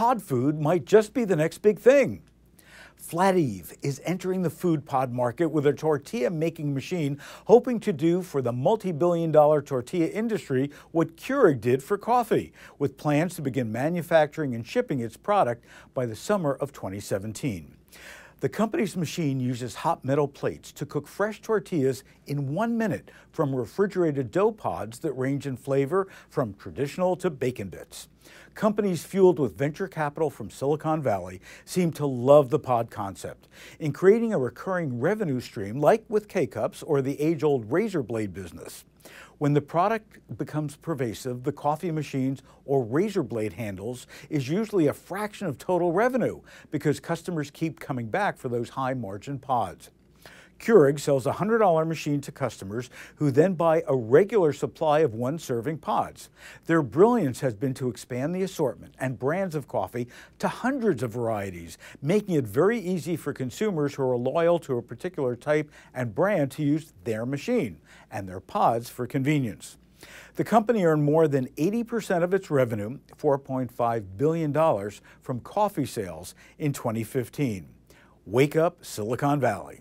pod food might just be the next big thing. Flat is entering the food pod market with a tortilla making machine, hoping to do for the multi billion dollar tortilla industry what Keurig did for coffee, with plans to begin manufacturing and shipping its product by the summer of 2017. The company's machine uses hot metal plates to cook fresh tortillas in one minute from refrigerated dough pods that range in flavor from traditional to bacon bits. Companies fueled with venture capital from Silicon Valley seem to love the pod concept. In creating a recurring revenue stream, like with K Cups or the age old razor blade business, when the product becomes pervasive, the coffee machines or razor blade handles is usually a fraction of total revenue because customers keep coming back for those high margin pods. Keurig sells a $100 machine to customers who then buy a regular supply of one serving pods. Their brilliance has been to expand the assortment and brands of coffee to hundreds of varieties, making it very easy for consumers who are loyal to a particular type and brand to use their machine and their pods for convenience. The company earned more than 80% of its revenue, $4.5 billion, from coffee sales in 2015. Wake up, Silicon Valley.